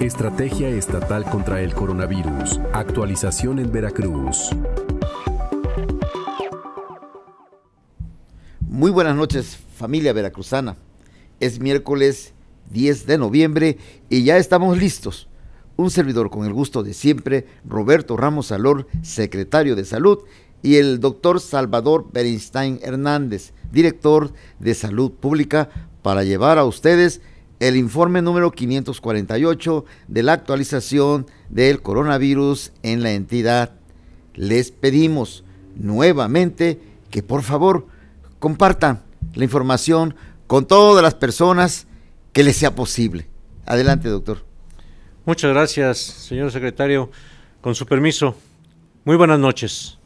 Estrategia Estatal contra el Coronavirus. Actualización en Veracruz. Muy buenas noches, familia veracruzana. Es miércoles 10 de noviembre y ya estamos listos. Un servidor con el gusto de siempre, Roberto Ramos Alor, secretario de Salud, y el doctor Salvador berenstein Hernández, director de Salud Pública, para llevar a ustedes el informe número 548 de la actualización del coronavirus en la entidad. Les pedimos nuevamente que por favor compartan la información con todas las personas que les sea posible. Adelante, doctor. Muchas gracias, señor secretario. Con su permiso, muy buenas noches.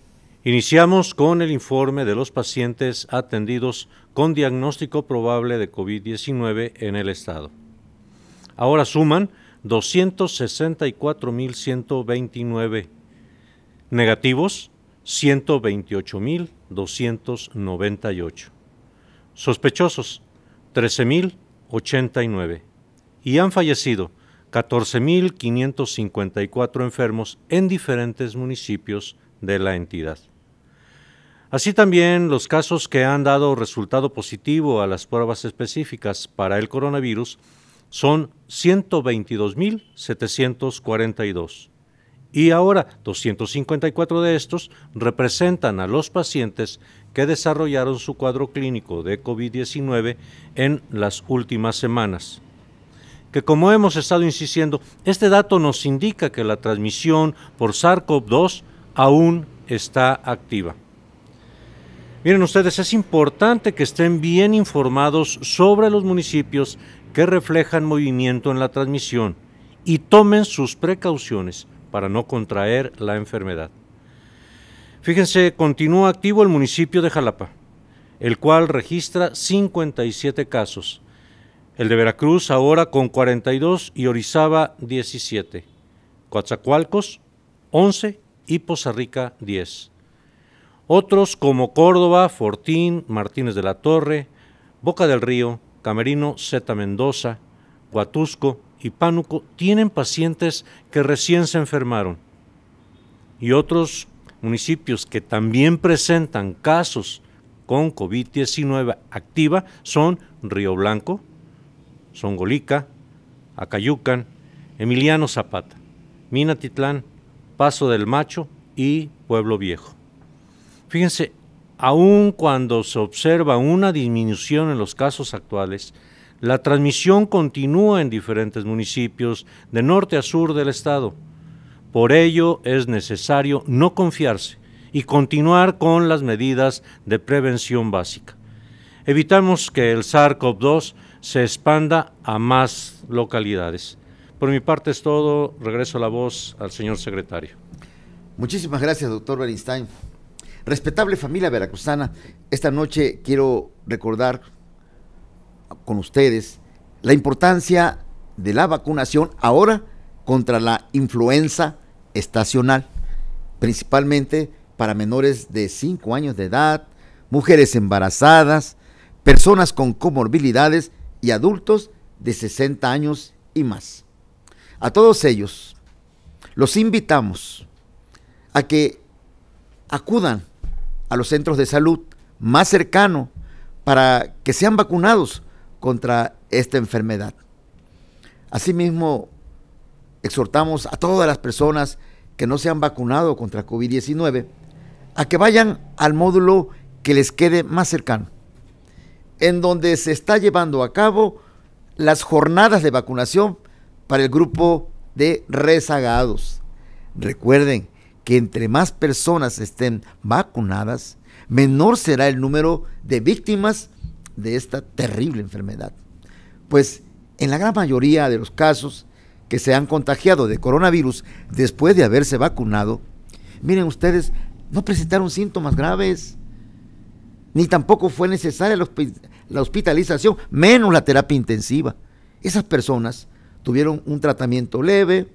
Iniciamos con el informe de los pacientes atendidos con diagnóstico probable de COVID-19 en el estado. Ahora suman 264.129 negativos, 128.298 sospechosos, 13.089 y han fallecido 14.554 enfermos en diferentes municipios de la entidad. Así también los casos que han dado resultado positivo a las pruebas específicas para el coronavirus son 122.742. Y ahora 254 de estos representan a los pacientes que desarrollaron su cuadro clínico de COVID-19 en las últimas semanas. Que como hemos estado insistiendo, este dato nos indica que la transmisión por SARS-CoV-2 aún está activa. Miren ustedes, es importante que estén bien informados sobre los municipios que reflejan movimiento en la transmisión y tomen sus precauciones para no contraer la enfermedad. Fíjense, continúa activo el municipio de Jalapa, el cual registra 57 casos. El de Veracruz ahora con 42 y Orizaba 17. Coatzacoalcos 11 y Poza Rica 10. Otros como Córdoba, Fortín, Martínez de la Torre, Boca del Río, Camerino, Z Mendoza, Huatusco y Pánuco tienen pacientes que recién se enfermaron. Y otros municipios que también presentan casos con COVID-19 activa son Río Blanco, Songolica, Acayucan, Emiliano Zapata, Minatitlán, Paso del Macho y Pueblo Viejo. Fíjense, aun cuando se observa una disminución en los casos actuales, la transmisión continúa en diferentes municipios de norte a sur del estado. Por ello es necesario no confiarse y continuar con las medidas de prevención básica. Evitamos que el SARS-CoV-2 se expanda a más localidades. Por mi parte es todo. Regreso la voz al señor secretario. Muchísimas gracias, doctor Bernstein. Respetable familia veracruzana, esta noche quiero recordar con ustedes la importancia de la vacunación ahora contra la influenza estacional, principalmente para menores de 5 años de edad, mujeres embarazadas, personas con comorbilidades y adultos de 60 años y más. A todos ellos los invitamos a que acudan a los centros de salud más cercano para que sean vacunados contra esta enfermedad. Asimismo, exhortamos a todas las personas que no se han vacunado contra COVID-19 a que vayan al módulo que les quede más cercano, en donde se está llevando a cabo las jornadas de vacunación para el grupo de rezagados. Recuerden que entre más personas estén vacunadas, menor será el número de víctimas de esta terrible enfermedad. Pues en la gran mayoría de los casos que se han contagiado de coronavirus después de haberse vacunado, miren ustedes, no presentaron síntomas graves, ni tampoco fue necesaria la hospitalización, menos la terapia intensiva. Esas personas tuvieron un tratamiento leve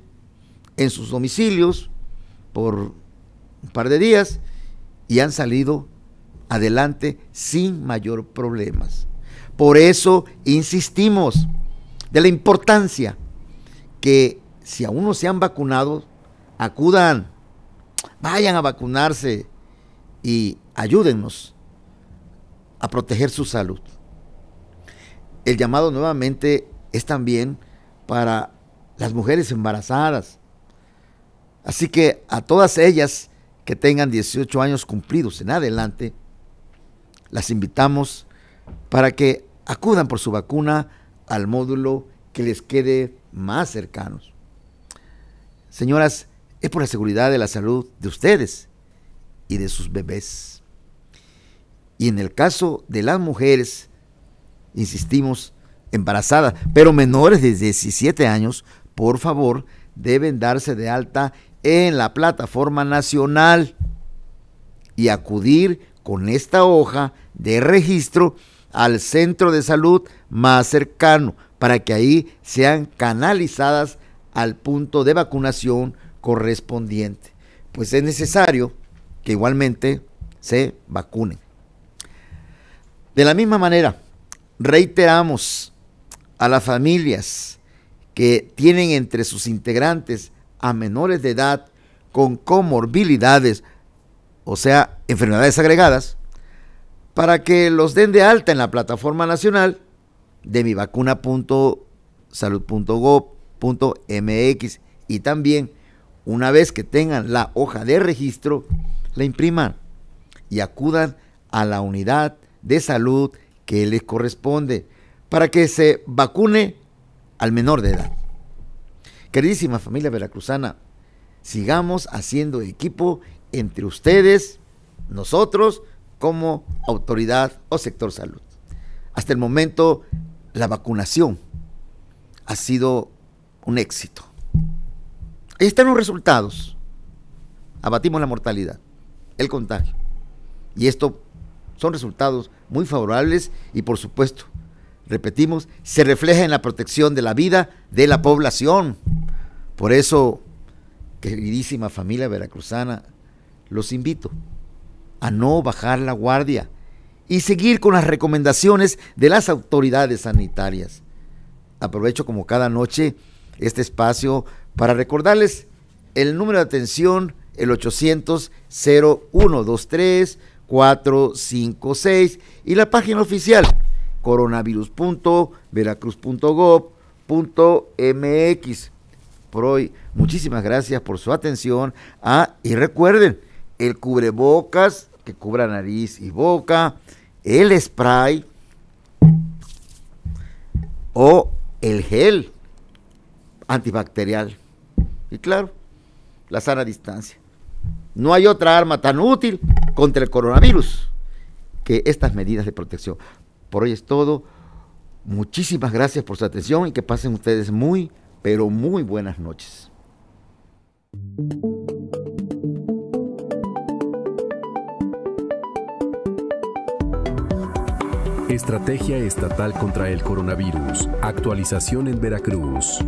en sus domicilios, por un par de días y han salido adelante sin mayor problemas. Por eso insistimos de la importancia que si aún no se han vacunado, acudan, vayan a vacunarse y ayúdennos a proteger su salud. El llamado nuevamente es también para las mujeres embarazadas, Así que a todas ellas que tengan 18 años cumplidos en adelante, las invitamos para que acudan por su vacuna al módulo que les quede más cercanos. Señoras, es por la seguridad de la salud de ustedes y de sus bebés. Y en el caso de las mujeres, insistimos, embarazadas, pero menores de 17 años, por favor, deben darse de alta en la plataforma nacional y acudir con esta hoja de registro al centro de salud más cercano para que ahí sean canalizadas al punto de vacunación correspondiente. Pues es necesario que igualmente se vacunen. De la misma manera, reiteramos a las familias que tienen entre sus integrantes a menores de edad con comorbilidades, o sea, enfermedades agregadas, para que los den de alta en la plataforma nacional de mi mivacuna.salud.gov.mx y también, una vez que tengan la hoja de registro, la impriman y acudan a la unidad de salud que les corresponde para que se vacune al menor de edad. Queridísima familia veracruzana, sigamos haciendo equipo entre ustedes, nosotros, como autoridad o sector salud. Hasta el momento, la vacunación ha sido un éxito. Ahí están los resultados. Abatimos la mortalidad, el contagio. Y esto son resultados muy favorables y por supuesto repetimos, se refleja en la protección de la vida de la población. Por eso, queridísima familia veracruzana, los invito a no bajar la guardia y seguir con las recomendaciones de las autoridades sanitarias. Aprovecho como cada noche este espacio para recordarles el número de atención, el 800 0123 456 y la página oficial coronavirus.veracruz.gov.mx. Por hoy, muchísimas gracias por su atención. Ah, y recuerden, el cubrebocas que cubra nariz y boca, el spray o el gel antibacterial. Y claro, la sana distancia. No hay otra arma tan útil contra el coronavirus que estas medidas de protección. Por hoy es todo. Muchísimas gracias por su atención y que pasen ustedes muy, pero muy buenas noches. Estrategia Estatal contra el Coronavirus. Actualización en Veracruz.